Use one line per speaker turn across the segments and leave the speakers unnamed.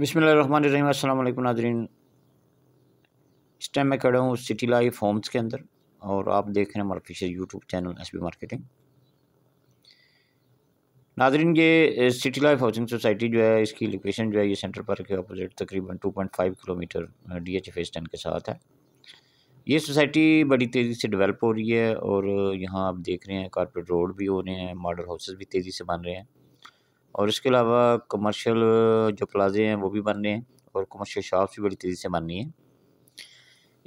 बिसमीम अल्लाम नाजरीन इस टाइम मैं खड़ा हूँ सिटी लाइफ होम्स के अंदर और आप देख रहे हैं हमारा fisher YouTube channel S marketing नाजरीन ये सिटी लाइफ हाउसिंग सोसाइटी जो है इसकी लोकेशन जो है ये सेंट्रल पार्क के अपोजिट तकरीबन 2.5 kilometre D H F S ten के साथ है ये सोसाइटी बड़ी तेज़ी से डेवलप हो रही है और यहाँ आप देख रहे हैं कारपेट रोड भी हो रहे हैं मॉडल हाउसेज़ भी तेज़ी से बन रहे हैं और इसके अलावा कमर्शियल जो प्लाजे हैं वो भी बन रहे हैं और कमर्शियल शॉप्स भी बड़ी तेज़ी से बन रही हैं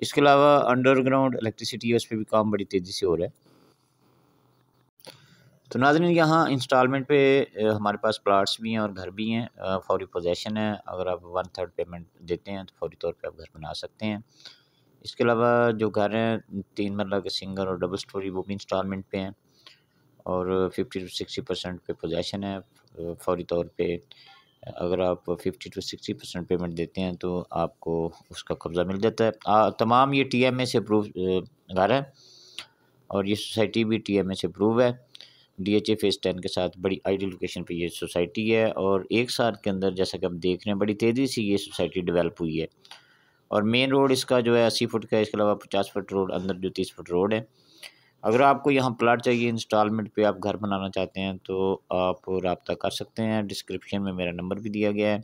इसके अलावा अंडरग्राउंड इलेक्ट्रिसिटी उस पर भी काम बड़ी तेज़ी से हो रहा है तो नाजन यहाँ इंस्टॉलमेंट पे हमारे पास प्लाट्स भी हैं और घर भी हैं फौरी पोजेसन है अगर आप वन थर्ड पेमेंट देते हैं तो फौरी तौर पे आप घर बना सकते हैं इसके अलावा जो घर हैं तीन मरला के सिंगल और डबल स्टोरी वो भी इंस्टॉलमेंट पे हैं और फिफ्टी टू सिक्सटी परसेंट पे पोजेसन है फौरी तौर पे अगर आप fifty to sixty percent payment देते हैं तो आपको उसका कब्ज़ा मिल जाता है आ, तमाम ये टी एम ए से अप्रूव घर है और ये सोसाइटी भी टी एम ए से अप्रूव है D H A phase ten के साथ बड़ी आइडियल लोकेशन पे ये सोसाइटी है और एक साल के अंदर जैसा कि आप देख रहे हैं बड़ी तेज़ी से ये सोसाइटी डेवलप हुई है और मेन रोड इसका जो है अस्सी फुट का है इसके अलावा पचास फुट रोड अंदर जो तीस फुट रोड है अगर आपको यहाँ प्लाट चाहिए इंस्टॉलमेंट पे आप घर बनाना चाहते हैं तो आप रबता कर सकते हैं डिस्क्रिप्शन में मेरा नंबर भी दिया गया है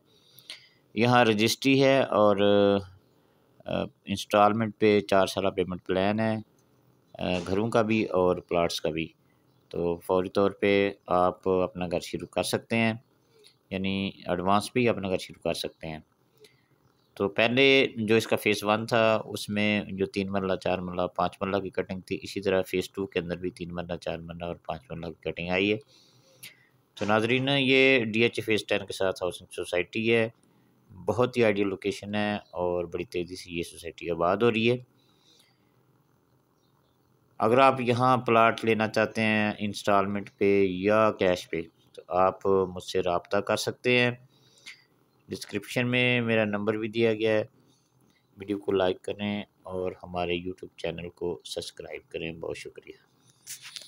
यहाँ रजिस्ट्री है और इंस्टॉलमेंट पे चार साल पेमेंट प्लान है घरों का भी और प्लाट्स का भी तो फौरी तौर पे आप अपना घर शुरू कर सकते हैं यानी एडवांस भी अपना घर शुरू कर सकते हैं तो पहले जो इसका फ़ेज़ वन था उसमें जो तीन मरला चार मरला पाँच मरला की कटिंग थी इसी तरह फ़ेज़ टू के अंदर भी तीन मरला चार मरला और पाँच मरला की कटिंग आई है तो नाजरीन ये डी एच फेज़ टेन के साथ हाउसिंग सोसाइटी है बहुत ही आइडियल लोकेशन है और बड़ी तेज़ी से ये सोसाइटी आबाद हो रही है अगर आप यहाँ प्लाट लेना चाहते हैं इंस्टॉलमेंट पे या कैश पे तो आप मुझसे रबता कर सकते हैं डिस्क्रिप्शन में मेरा नंबर भी दिया गया है वीडियो को लाइक करें और हमारे यूट्यूब चैनल को सब्सक्राइब करें बहुत शुक्रिया